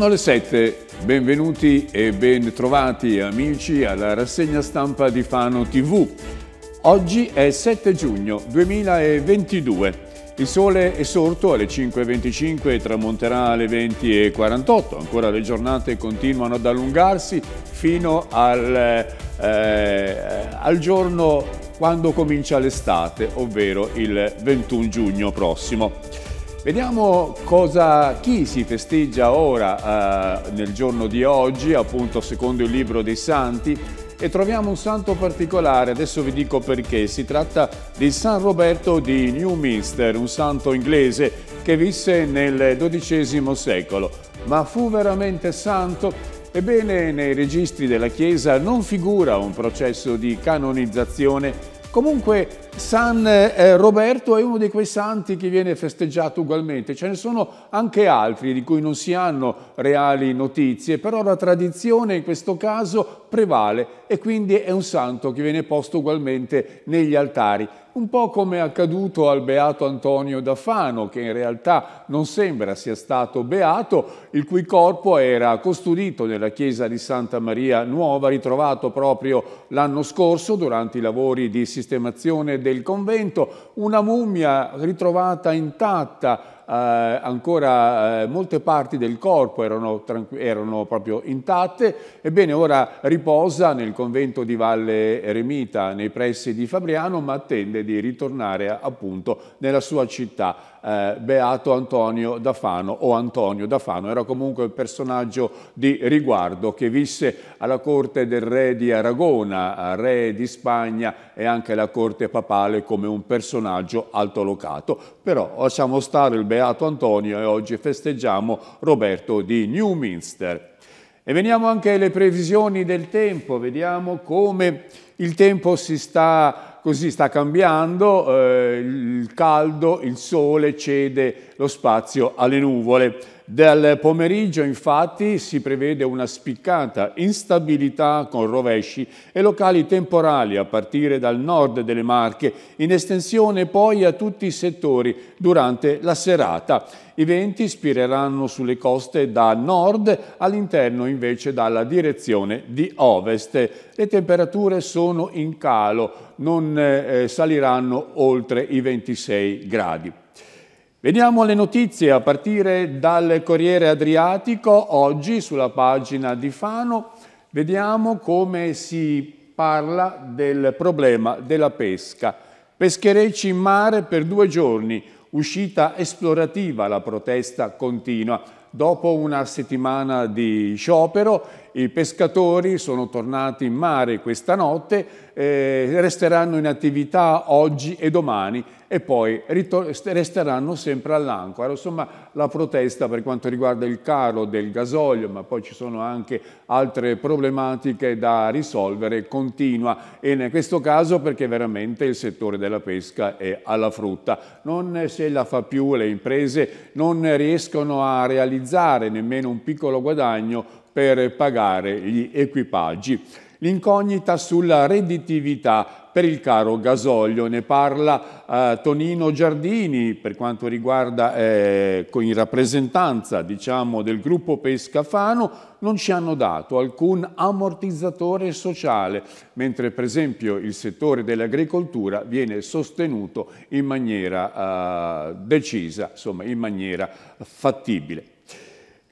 Sono le 7, benvenuti e bentrovati amici alla rassegna stampa di Fano TV. Oggi è 7 giugno 2022. Il sole è sorto alle 5.25 e tramonterà alle 20.48. Ancora le giornate continuano ad allungarsi fino al, eh, al giorno quando comincia l'estate, ovvero il 21 giugno prossimo. Vediamo cosa, chi si festeggia ora eh, nel giorno di oggi, appunto secondo il libro dei Santi, e troviamo un santo particolare, adesso vi dico perché, si tratta di San Roberto di Newminster, un santo inglese che visse nel XII secolo, ma fu veramente santo? Ebbene, nei registri della Chiesa non figura un processo di canonizzazione Comunque San eh, Roberto è uno di quei santi che viene festeggiato ugualmente, ce ne sono anche altri di cui non si hanno reali notizie, però la tradizione in questo caso prevale e quindi è un santo che viene posto ugualmente negli altari, un po' come è accaduto al beato Antonio da Fano, che in realtà non sembra sia stato beato, il cui corpo era custodito nella chiesa di Santa Maria Nuova, ritrovato proprio l'anno scorso durante i lavori di sistemazione del convento, una mummia ritrovata intatta eh, ancora eh, molte parti del corpo erano, erano, proprio intatte, ebbene ora riposa nel convento di Valle Eremita nei pressi di Fabriano, ma attende di ritornare appunto nella sua città eh, Beato Antonio da Fano o Antonio da Fano, era comunque un personaggio di riguardo che visse alla corte del re di Aragona, re di Spagna e anche alla corte papale come un personaggio altolocato. Però lasciamo stare il Beato Antonio e oggi festeggiamo Roberto di Newminster. E veniamo anche alle previsioni del tempo, vediamo come il tempo si sta così sta cambiando, eh, il caldo, il sole cede lo spazio alle nuvole. Del pomeriggio infatti si prevede una spiccata instabilità con rovesci e locali temporali a partire dal nord delle Marche, in estensione poi a tutti i settori durante la serata. I venti spireranno sulle coste da nord, all'interno invece dalla direzione di ovest. Le temperature sono in calo, non eh, saliranno oltre i 26 gradi. Veniamo alle notizie a partire dal Corriere Adriatico. Oggi sulla pagina di Fano vediamo come si parla del problema della pesca. Pescherecci in mare per due giorni, uscita esplorativa, la protesta continua. Dopo una settimana di sciopero i pescatori sono tornati in mare questa notte, eh, resteranno in attività oggi e domani e poi resteranno sempre all'ancora. Insomma la protesta per quanto riguarda il caro del gasolio, ma poi ci sono anche altre problematiche da risolvere, continua e in questo caso perché veramente il settore della pesca è alla frutta. Non se la fa più, le imprese non riescono a realizzare nemmeno un piccolo guadagno per pagare gli equipaggi. L'incognita sulla redditività per il caro gasolio ne parla eh, Tonino Giardini per quanto riguarda eh, in rappresentanza diciamo, del gruppo Pescafano non ci hanno dato alcun ammortizzatore sociale, mentre per esempio il settore dell'agricoltura viene sostenuto in maniera eh, decisa, insomma in maniera fattibile.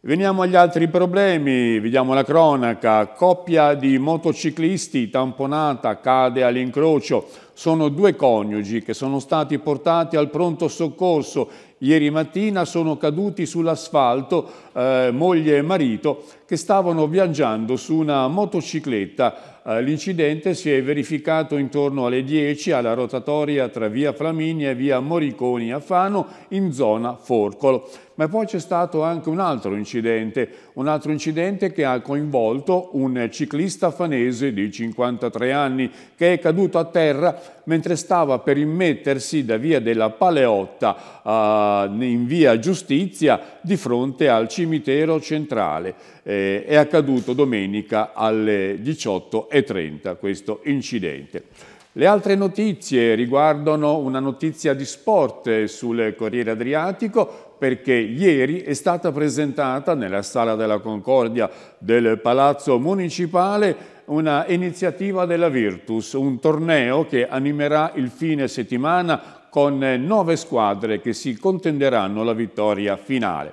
Veniamo agli altri problemi, vediamo la cronaca, coppia di motociclisti tamponata cade all'incrocio, sono due coniugi che sono stati portati al pronto soccorso. Ieri mattina sono caduti sull'asfalto eh, moglie e marito che stavano viaggiando su una motocicletta. Eh, L'incidente si è verificato intorno alle 10 alla rotatoria tra via Flaminia e via Moriconi a Fano in zona Forcolo. Ma poi c'è stato anche un altro incidente, un altro incidente che ha coinvolto un ciclista fanese di 53 anni che è caduto a terra mentre stava per immettersi da via della Paleotta eh, in via Giustizia di fronte al cimitero centrale. Eh, è accaduto domenica alle 18.30 questo incidente. Le altre notizie riguardano una notizia di sport sul Corriere Adriatico perché ieri è stata presentata nella Sala della Concordia del Palazzo Municipale una iniziativa della Virtus, un torneo che animerà il fine settimana con nove squadre che si contenderanno la vittoria finale.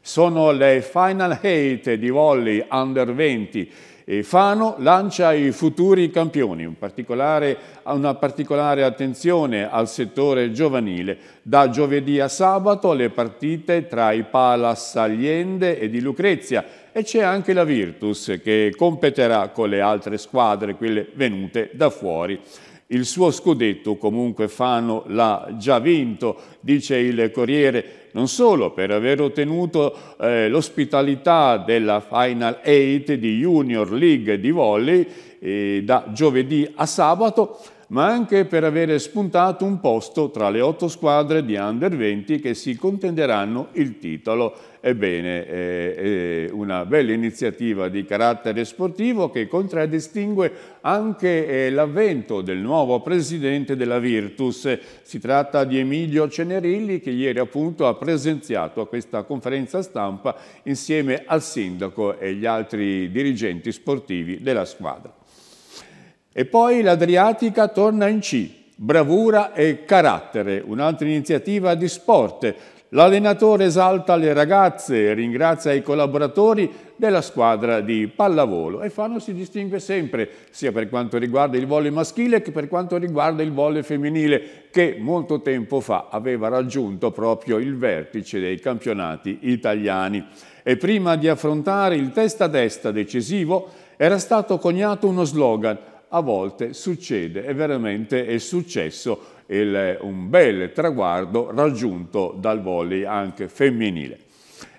Sono le Final Eight di volley under 20 e Fano lancia i futuri campioni, un particolare, una particolare attenzione al settore giovanile. Da giovedì a sabato le partite tra i Palas Saliende e di Lucrezia e c'è anche la Virtus che competerà con le altre squadre, quelle venute da fuori. Il suo scudetto comunque Fano l'ha già vinto, dice il Corriere, non solo per aver ottenuto eh, l'ospitalità della Final 8 di Junior League di Volley eh, da giovedì a sabato, ma anche per avere spuntato un posto tra le otto squadre di Under 20 che si contenderanno il titolo. Ebbene, è una bella iniziativa di carattere sportivo che contraddistingue anche eh, l'avvento del nuovo presidente della Virtus. Si tratta di Emilio Cenerilli che ieri appunto ha presenziato a questa conferenza stampa insieme al sindaco e gli altri dirigenti sportivi della squadra. E poi l'Adriatica torna in C, bravura e carattere, un'altra iniziativa di sport. L'allenatore esalta le ragazze, ringrazia i collaboratori della squadra di pallavolo e Fano si distingue sempre sia per quanto riguarda il volle maschile che per quanto riguarda il volle femminile che molto tempo fa aveva raggiunto proprio il vertice dei campionati italiani. E prima di affrontare il testa a testa decisivo era stato coniato uno slogan a volte succede, è veramente è successo il, un bel traguardo raggiunto dal volley anche femminile.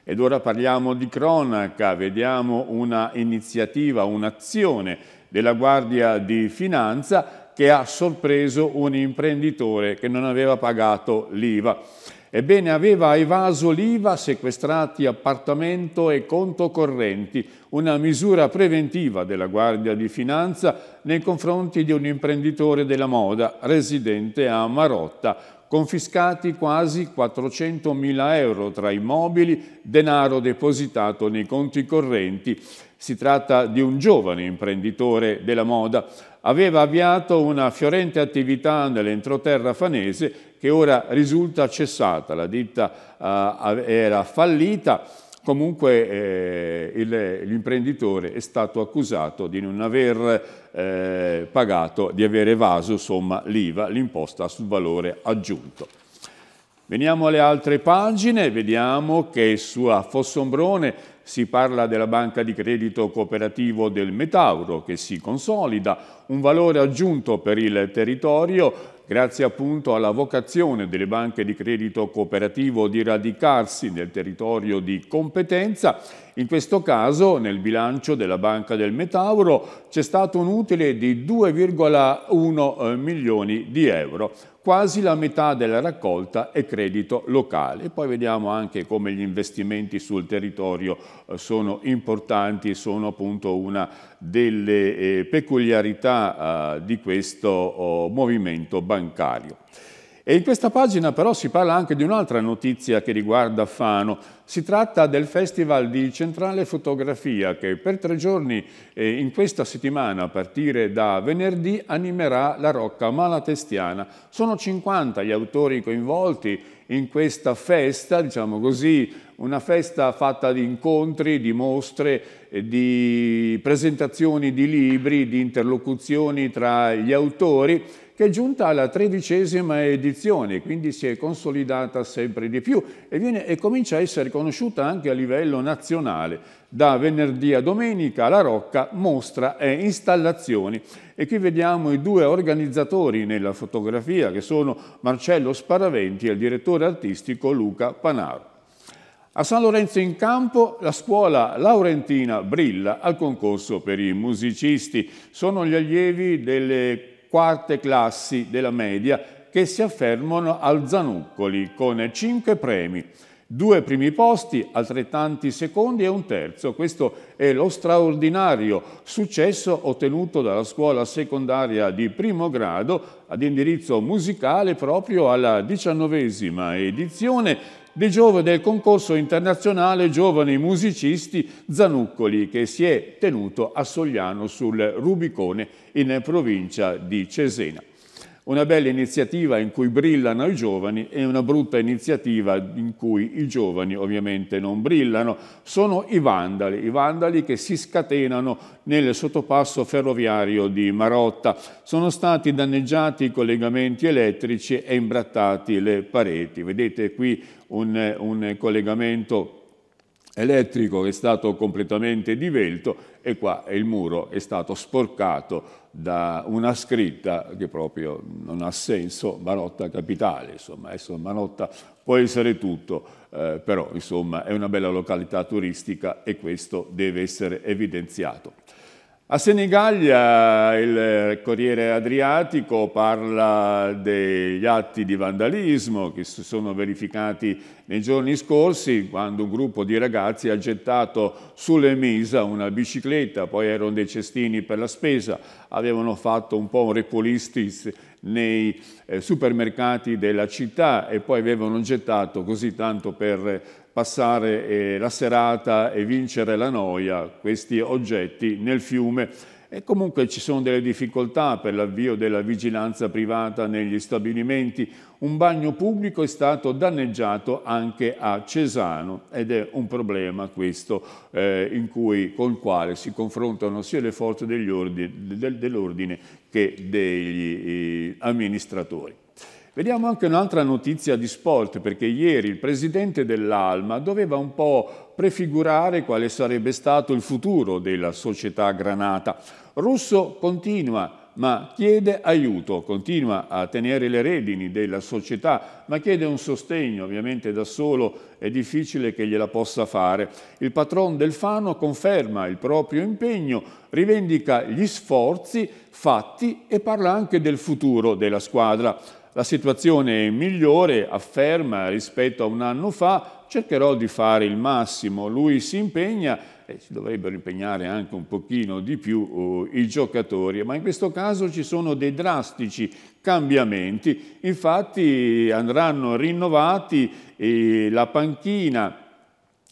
Ed ora parliamo di cronaca, vediamo una iniziativa, un'azione della Guardia di Finanza che ha sorpreso un imprenditore che non aveva pagato l'IVA. Ebbene, aveva evaso l'IVA, sequestrati appartamento e conto correnti, una misura preventiva della Guardia di Finanza nei confronti di un imprenditore della moda residente a Marotta, confiscati quasi 400.000 euro tra immobili, denaro depositato nei conti correnti. Si tratta di un giovane imprenditore della moda. Aveva avviato una fiorente attività nell'entroterra fanese che ora risulta cessata, la ditta eh, era fallita, comunque eh, il, l'imprenditore è stato accusato di non aver eh, pagato, di aver evaso somma l'IVA, l'imposta sul valore aggiunto. Veniamo alle altre pagine, vediamo che su Fossombrone si parla della banca di credito cooperativo del Metauro che si consolida, un valore aggiunto per il territorio grazie appunto alla vocazione delle banche di credito cooperativo di radicarsi nel territorio di competenza. In questo caso, nel bilancio della Banca del Metauro c'è stato un utile di 2,1 eh, milioni di euro quasi la metà della raccolta è credito locale. poi vediamo anche come gli investimenti sul territorio eh, sono importanti, e sono appunto una delle eh, peculiarità eh, di questo oh, movimento bancario. E in questa pagina però si parla anche di un'altra notizia che riguarda Fano. Si tratta del Festival di Centrale Fotografia che per tre giorni eh, in questa settimana, a partire da venerdì, animerà la Rocca Malatestiana. Sono 50 gli autori coinvolti in questa festa, diciamo così, una festa fatta di incontri, di mostre, eh, di presentazioni di libri, di interlocuzioni tra gli autori che è giunta alla tredicesima edizione, quindi si è consolidata sempre di più e, viene, e comincia a essere conosciuta anche a livello nazionale. Da venerdì a domenica la Rocca mostra e installazioni. E qui vediamo i due organizzatori nella fotografia che sono Marcello Sparaventi e il direttore artistico Luca Panaro. A San Lorenzo in Campo la scuola laurentina brilla al concorso per i musicisti. Sono gli allievi delle quarte classi della media che si affermano al Zanuccoli con cinque premi, due primi posti, altrettanti secondi e un terzo. Questo è lo straordinario successo ottenuto dalla scuola secondaria di primo grado ad indirizzo musicale proprio alla diciannovesima edizione dei giovani del concorso internazionale Giovani Musicisti Zanuccoli che si è tenuto a Sogliano sul Rubicone in provincia di Cesena. Una bella iniziativa in cui brillano i giovani e una brutta iniziativa in cui i giovani ovviamente non brillano. Sono i vandali, i vandali che si scatenano nel sottopasso ferroviario di Marotta. Sono stati danneggiati i collegamenti elettrici e imbrattati le pareti. Vedete qui un, un collegamento elettrico che è stato completamente divelto e qua il muro è stato sporcato da una scritta che proprio non ha senso, Manotta Capitale, insomma, adesso Manotta può essere tutto, eh, però insomma è una bella località turistica e questo deve essere evidenziato. A Senigallia il Corriere Adriatico parla degli atti di vandalismo che si sono verificati nei giorni scorsi quando un gruppo di ragazzi ha gettato sulle misa una bicicletta, poi erano dei cestini per la spesa, avevano fatto un po' un repulistis nei eh, supermercati della città e poi avevano gettato così tanto per passare eh, la serata e vincere la noia, questi oggetti nel fiume. E comunque ci sono delle difficoltà per l'avvio della vigilanza privata negli stabilimenti. Un bagno pubblico è stato danneggiato anche a Cesano ed è un problema questo eh, cui, con il quale si confrontano sia le forze dell'ordine del, dell che degli eh, amministratori. Vediamo anche un'altra notizia di sport, perché ieri il presidente dell'Alma doveva un po' prefigurare quale sarebbe stato il futuro della società Granata. Russo continua ma chiede aiuto, continua a tenere le redini della società, ma chiede un sostegno, ovviamente da solo è difficile che gliela possa fare. Il patron del Fano conferma il proprio impegno, rivendica gli sforzi fatti e parla anche del futuro della squadra la situazione è migliore, afferma, rispetto a un anno fa, cercherò di fare il massimo, lui si impegna e si dovrebbero impegnare anche un pochino di più oh, i giocatori, ma in questo caso ci sono dei drastici cambiamenti, infatti andranno rinnovati eh, la panchina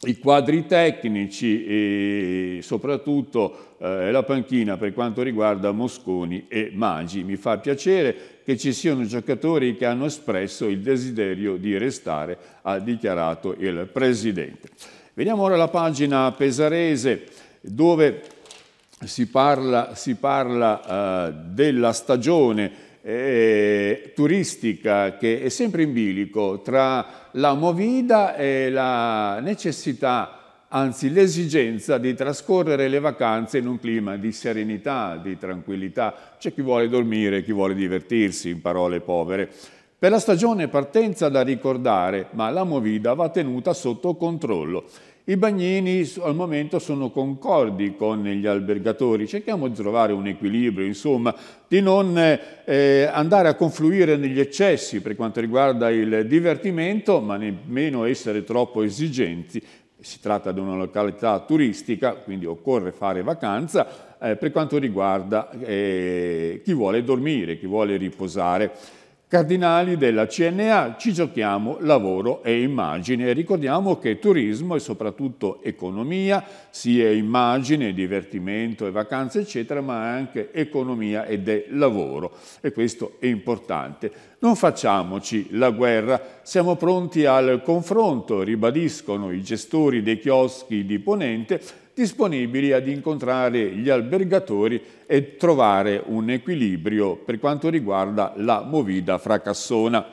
i quadri tecnici e soprattutto eh, la panchina per quanto riguarda Mosconi e Maggi. Mi fa piacere che ci siano giocatori che hanno espresso il desiderio di restare, ha dichiarato il Presidente. Veniamo ora alla pagina pesarese dove si parla, si parla eh, della stagione eh, turistica che è sempre in bilico tra la movida e la necessità, anzi l'esigenza di trascorrere le vacanze in un clima di serenità, di tranquillità. C'è chi vuole dormire, chi vuole divertirsi, in parole povere. Per la stagione partenza da ricordare, ma la movida va tenuta sotto controllo i bagnini al momento sono concordi con gli albergatori, cerchiamo di trovare un equilibrio, insomma, di non eh, andare a confluire negli eccessi per quanto riguarda il divertimento, ma nemmeno essere troppo esigenti. Si tratta di una località turistica, quindi occorre fare vacanza eh, per quanto riguarda eh, chi vuole dormire, chi vuole riposare cardinali della CNA, ci giochiamo lavoro e immagine. Ricordiamo che turismo e soprattutto economia, sia immagine, divertimento e vacanze eccetera, ma anche economia ed è lavoro e questo è importante. Non facciamoci la guerra, siamo pronti al confronto, ribadiscono i gestori dei chioschi di Ponente disponibili ad incontrare gli albergatori e trovare un equilibrio per quanto riguarda la movida fracassona.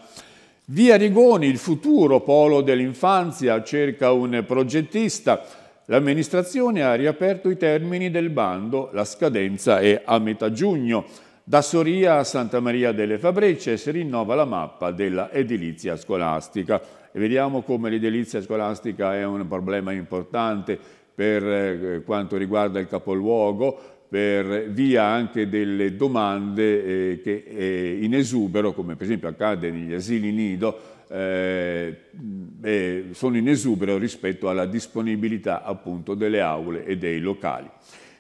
Via Rigoni, il futuro polo dell'infanzia, cerca un progettista. L'amministrazione ha riaperto i termini del bando, la scadenza è a metà giugno. Da Soria a Santa Maria delle Fabrecce si rinnova la mappa dell'edilizia scolastica. E vediamo come l'edilizia scolastica è un problema importante per eh, quanto riguarda il capoluogo, per via anche delle domande eh, che eh, in esubero, come per esempio accade negli asili nido, eh, eh sono in esubero rispetto alla disponibilità appunto delle aule e dei locali.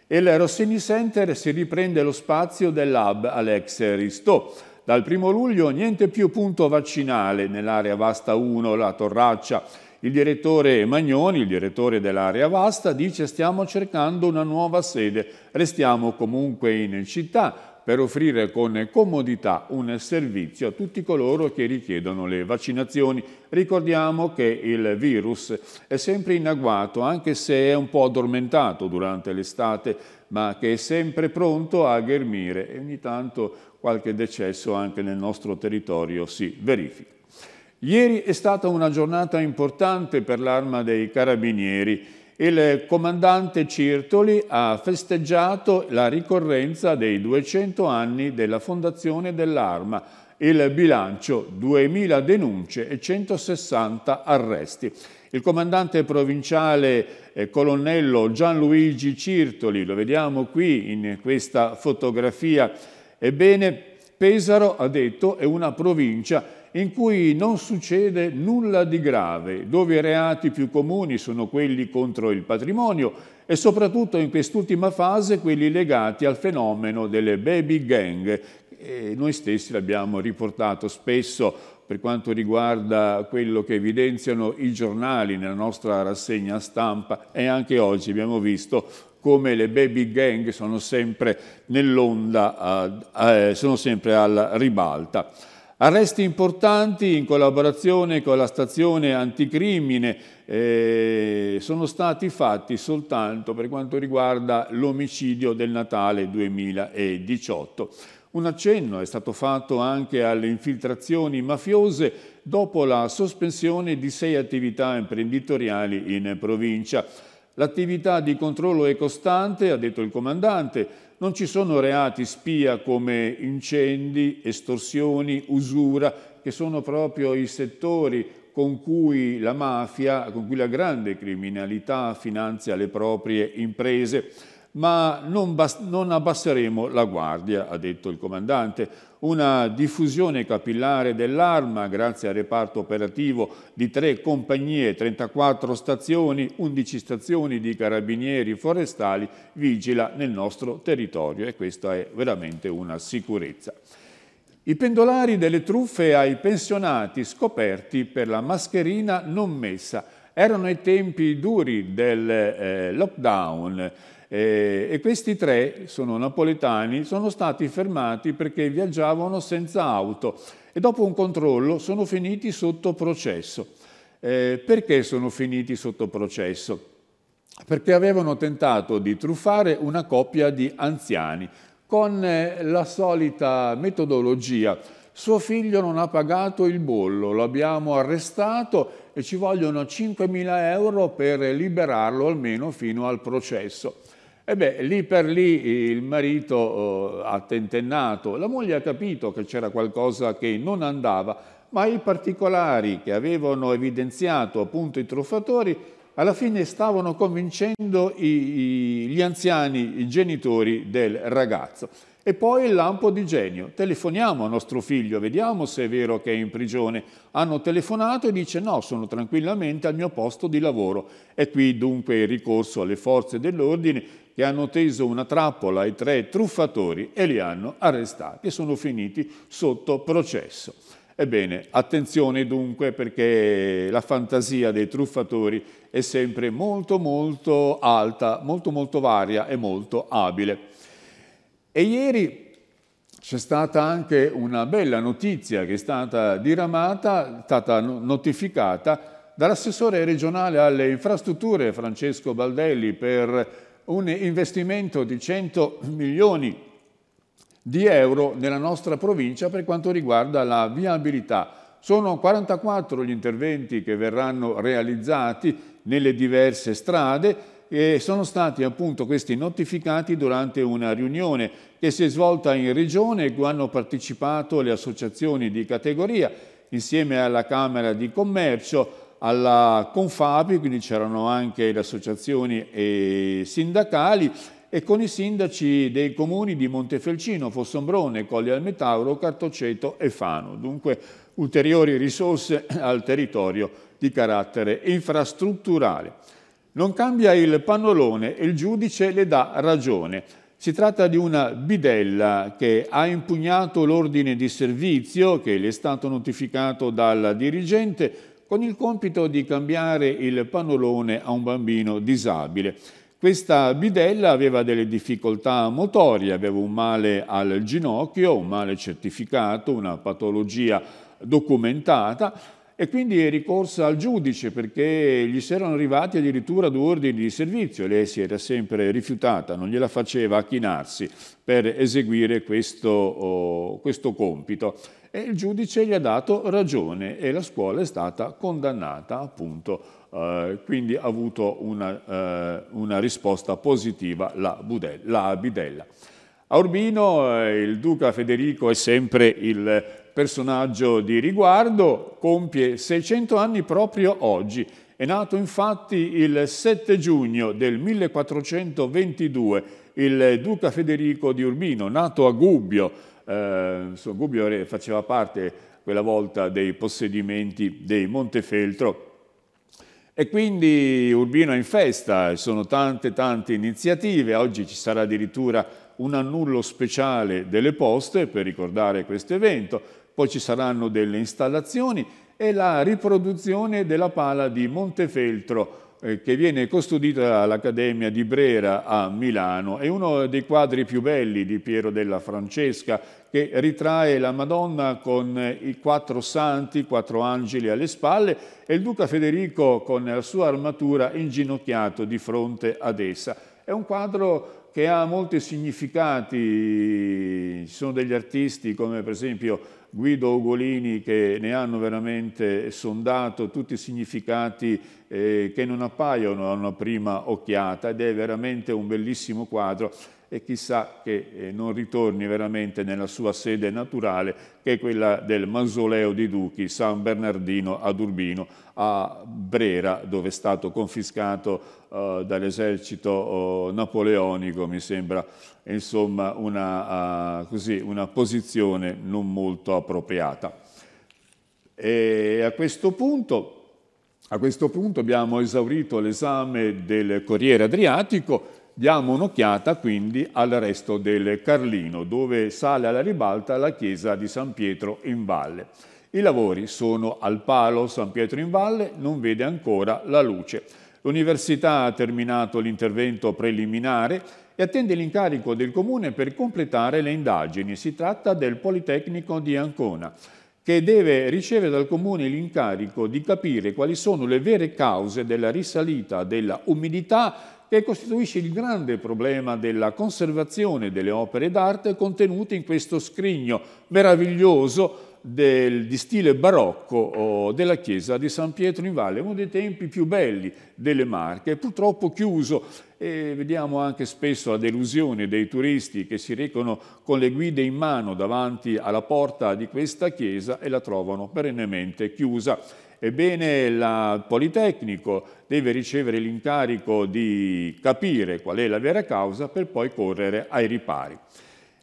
E il Rossini Center si riprende lo spazio dell'Hub Alex Ristò. Dal primo luglio niente più punto vaccinale nell'area Vasta 1, la Torraccia, il direttore Magnoni, il direttore dell'area vasta, dice stiamo cercando una nuova sede, restiamo comunque in città per offrire con comodità un servizio a tutti coloro che richiedono le vaccinazioni. Ricordiamo che il virus è sempre in agguato, anche se è un po' addormentato durante l'estate, ma che è sempre pronto a ghermire e ogni tanto qualche decesso anche nel nostro territorio si verifica. Ieri è stata una giornata importante per l'arma dei carabinieri. Il comandante Cirtoli ha festeggiato la ricorrenza dei 200 anni della fondazione dell'arma. Il bilancio 2.000 denunce e 160 arresti. Il comandante provinciale eh, colonnello Gianluigi Cirtoli, lo vediamo qui in questa fotografia, ebbene Pesaro ha detto è una provincia in cui non succede nulla di grave, dove i reati più comuni sono quelli contro il patrimonio e soprattutto in quest'ultima fase quelli legati al fenomeno delle baby gang. E noi stessi l'abbiamo riportato spesso per quanto riguarda quello che evidenziano i giornali nella nostra rassegna stampa e anche oggi abbiamo visto come le baby gang sono sempre nell'onda, eh, eh, sono sempre alla ribalta. Arresti importanti in collaborazione con la stazione anticrimine eh, sono stati fatti soltanto per quanto riguarda l'omicidio del Natale 2018. Un accenno è stato fatto anche alle infiltrazioni mafiose dopo la sospensione di sei attività imprenditoriali in provincia. L'attività di controllo è costante, ha detto il comandante, non ci sono reati spia come incendi, estorsioni, usura, che sono proprio i settori con cui la mafia, con cui la grande criminalità finanzia le proprie imprese. Ma non, non abbasseremo la guardia, ha detto il comandante una diffusione capillare dell'arma grazie al reparto operativo di tre compagnie, 34 stazioni, 11 stazioni di carabinieri forestali vigila nel nostro territorio e questa è veramente una sicurezza. I pendolari delle truffe ai pensionati scoperti per la mascherina non messa erano i tempi duri del eh, lockdown eh, e questi tre, sono napoletani, sono stati fermati perché viaggiavano senza auto e dopo un controllo sono finiti sotto processo. Eh, perché sono finiti sotto processo? Perché avevano tentato di truffare una coppia di anziani con eh, la solita metodologia. Suo figlio non ha pagato il bollo, lo abbiamo arrestato e ci vogliono 5.000 euro per liberarlo almeno fino al processo. E beh, lì per lì il marito eh, ha tentennato, la moglie ha capito che c'era qualcosa che non andava, ma i particolari che avevano evidenziato appunto i truffatori alla fine stavano convincendo i, i, gli anziani, i genitori del ragazzo. E poi il lampo di genio. Telefoniamo a nostro figlio, vediamo se è vero che è in prigione. Hanno telefonato e dice no, sono tranquillamente al mio posto di lavoro. E qui dunque il ricorso alle forze dell'ordine che hanno teso una trappola ai tre truffatori e li hanno arrestati e sono finiti sotto processo. Ebbene, attenzione dunque perché la fantasia dei truffatori è sempre molto molto alta, molto molto varia e molto abile. E ieri c'è stata anche una bella notizia che è stata diramata, è stata notificata dall'assessore regionale alle infrastrutture Francesco Baldelli per un investimento di 100 milioni di euro nella nostra provincia per quanto riguarda la viabilità. Sono 44 gli interventi che verranno realizzati nelle diverse strade e sono stati appunto questi notificati durante una riunione che si è svolta in regione e ecco, cui hanno partecipato le associazioni di categoria insieme alla Camera di Commercio, alla Confabi, quindi c'erano anche le associazioni e sindacali e con i sindaci dei comuni di Montefelcino, Fossombrone, Colli al Metauro, Cartoceto e Fano. Dunque ulteriori risorse al territorio di carattere infrastrutturale. Non cambia il pannolone e il giudice le dà ragione. Si tratta di una bidella che ha impugnato l'ordine di servizio che le è stato notificato dal dirigente con il compito di cambiare il pannolone a un bambino disabile. Questa bidella aveva delle difficoltà motorie, aveva un male al ginocchio, un male certificato, una patologia documentata e quindi è ricorsa al giudice perché gli si erano arrivati addirittura due ordini di servizio lei si era sempre rifiutata, non gliela faceva chinarsi per eseguire questo, oh, questo compito e il giudice gli ha dato ragione e la scuola è stata condannata appunto, eh, quindi ha avuto una, eh, una risposta positiva la, Budella, la Abidella. A Urbino eh, il duca Federico è sempre il personaggio di riguardo, compie 600 anni proprio oggi è nato infatti il 7 giugno del 1422 il duca Federico di Urbino, nato a Gubbio, insomma, eh, Gubbio faceva parte quella volta dei possedimenti dei Montefeltro e quindi Urbino è in festa, sono tante tante iniziative, oggi ci sarà addirittura un annullo speciale delle poste per ricordare questo evento, poi ci saranno delle installazioni e la riproduzione della pala di Montefeltro eh, che viene custodita all'Accademia di Brera a Milano. È uno dei quadri più belli di Piero della Francesca che ritrae la Madonna con eh, i quattro santi, quattro angeli alle spalle e il duca Federico con la sua armatura inginocchiato di fronte ad essa. È un quadro che ha molti significati, ci sono degli artisti come per esempio Guido Ugolini che ne hanno veramente sondato tutti i significati eh, che non appaiono a una prima occhiata ed è veramente un bellissimo quadro e chissà che eh, non ritorni veramente nella sua sede naturale, che è quella del mausoleo di Duchi San Bernardino ad Urbino, a Brera, dove è stato confiscato eh, dall'esercito eh, napoleonico, mi sembra insomma una, uh, così, una posizione non molto appropriata. E a questo punto, a questo punto abbiamo esaurito l'esame del Corriere Adriatico Diamo un'occhiata quindi al resto del Carlino, dove sale alla ribalta la chiesa di San Pietro in valle. I lavori sono al palo San Pietro in valle, non vede ancora la luce. L'università ha terminato l'intervento preliminare e attende l'incarico del comune per completare le indagini. Si tratta del Politecnico di Ancona che deve ricevere dal Comune l'incarico di capire quali sono le vere cause della risalita della umidità che costituisce il grande problema della conservazione delle opere d'arte contenute in questo scrigno meraviglioso del, di stile barocco della chiesa di San Pietro in Valle, uno dei tempi più belli delle Marche, purtroppo chiuso e vediamo anche spesso la delusione dei turisti che si recano con le guide in mano davanti alla porta di questa chiesa e la trovano perennemente chiusa. Ebbene, il Politecnico deve ricevere l'incarico di capire qual è la vera causa per poi correre ai ripari.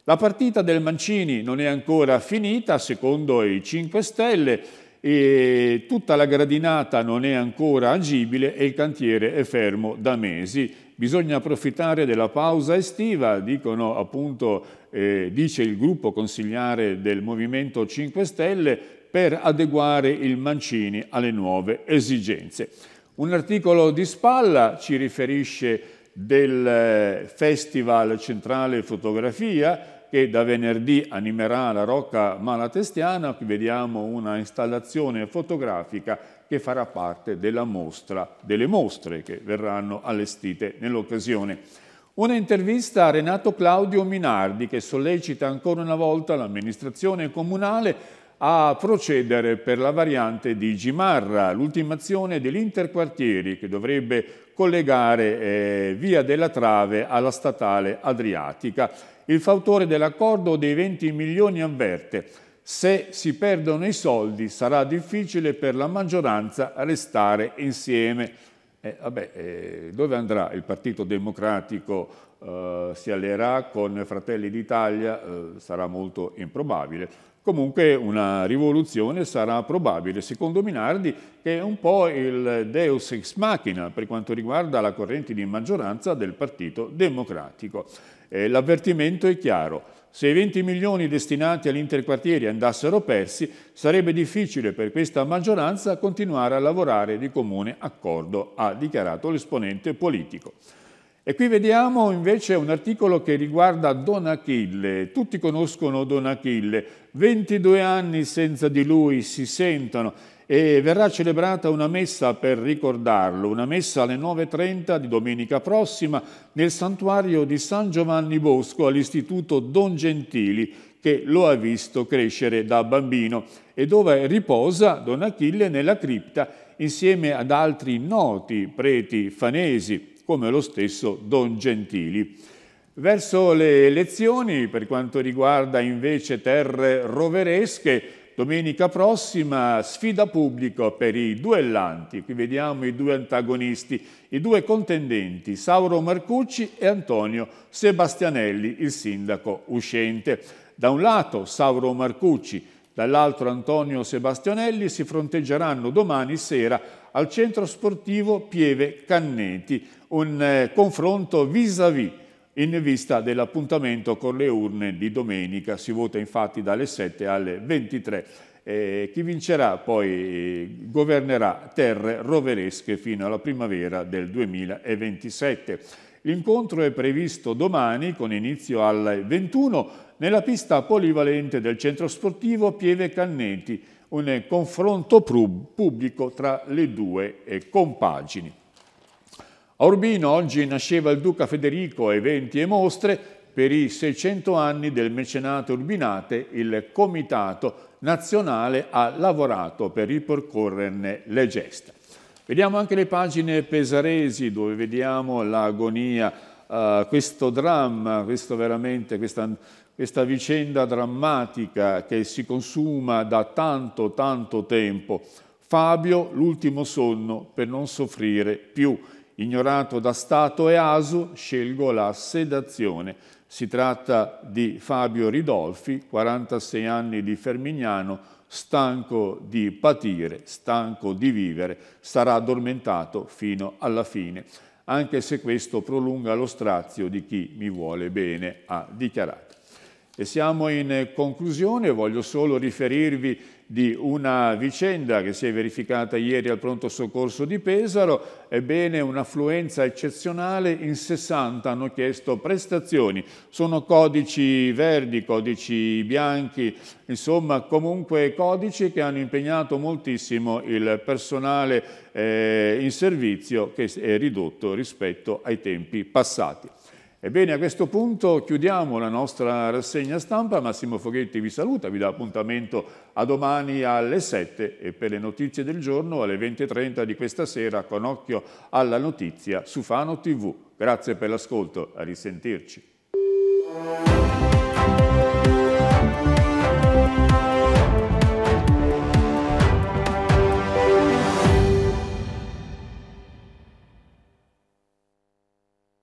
La partita del Mancini non è ancora finita, secondo i 5 Stelle, e tutta la gradinata non è ancora agibile e il cantiere è fermo da mesi. Bisogna approfittare della pausa estiva, dicono appunto, eh, dice il gruppo consigliare del Movimento 5 Stelle, per adeguare il Mancini alle nuove esigenze. Un articolo di spalla ci riferisce del eh, Festival Centrale Fotografia che da venerdì animerà la Rocca Malatestiana, qui vediamo una installazione fotografica che farà parte della mostra, delle mostre che verranno allestite nell'occasione. Una intervista a Renato Claudio Minardi che sollecita ancora una volta l'amministrazione comunale a procedere per la variante di Gimarra, l'ultimazione dell'interquartieri che dovrebbe collegare eh, via della Trave alla statale Adriatica. Il fautore dell'accordo dei 20 milioni avverte se si perdono i soldi sarà difficile per la maggioranza restare insieme. Eh, vabbè, eh, dove andrà il Partito Democratico? Eh, si alleerà con Fratelli d'Italia? Eh, sarà molto improbabile. Comunque una rivoluzione sarà probabile, secondo Minardi, che è un po' il deus ex machina per quanto riguarda la corrente di maggioranza del Partito Democratico. Eh, l'avvertimento è chiaro, se i 20 milioni destinati all'interquartieri andassero persi, sarebbe difficile per questa maggioranza continuare a lavorare di comune accordo, ha dichiarato l'esponente politico. E qui vediamo invece un articolo che riguarda Don Achille. Tutti conoscono Don Achille, 22 anni senza di lui si sentono e verrà celebrata una messa per ricordarlo, una messa alle 9.30 di domenica prossima nel santuario di San Giovanni Bosco all'istituto Don Gentili che lo ha visto crescere da bambino e dove riposa Don Achille nella cripta insieme ad altri noti preti fanesi come lo stesso Don Gentili. Verso le elezioni, per quanto riguarda invece terre roveresche, domenica prossima sfida pubblico per i duellanti. Qui vediamo i due antagonisti, i due contendenti, Sauro Marcucci e Antonio Sebastianelli, il sindaco uscente. Da un lato Sauro Marcucci, dall'altro Antonio Sebastianelli si fronteggeranno domani sera al centro sportivo Pieve Canneti, un eh, confronto vis-à-vis in vista dell'appuntamento con le urne di domenica. Si vota infatti dalle 7 alle 23. Eh, chi vincerà poi eh, governerà terre roveresche fino alla primavera del 2027. L'incontro è previsto domani con inizio alle 21 nella pista polivalente del centro sportivo Pieve Canneti un confronto pubblico tra le due eh, compagini. A Urbino oggi nasceva il Duca Federico, eventi e mostre, per i 600 anni del mecenato Urbinate il Comitato Nazionale ha lavorato per ripercorrerne le gesta. Vediamo anche le pagine pesaresi dove vediamo l'agonia, uh, questo dramma, questo veramente, questa questa vicenda drammatica che si consuma da tanto, tanto tempo. Fabio, l'ultimo sonno per non soffrire più. Ignorato da Stato e Asu, scelgo la sedazione. Si tratta di Fabio Ridolfi, 46 anni di Fermignano, stanco di patire, stanco di vivere, sarà addormentato fino alla fine, anche se questo prolunga lo strazio di chi mi vuole bene, ha dichiarato. E siamo in conclusione, voglio solo riferirvi di una vicenda che si è verificata ieri al pronto soccorso di Pesaro, ebbene un'affluenza eccezionale, in 60 hanno chiesto prestazioni, sono codici verdi, codici bianchi, insomma comunque codici che hanno impegnato moltissimo il personale eh, in servizio che è ridotto rispetto ai tempi passati. Ebbene, a questo punto chiudiamo la nostra rassegna stampa. Massimo Foghetti vi saluta, vi dà appuntamento a domani alle 7 e per le notizie del giorno alle 20.30 di questa sera con occhio alla notizia su Fano TV. Grazie per l'ascolto, a risentirci.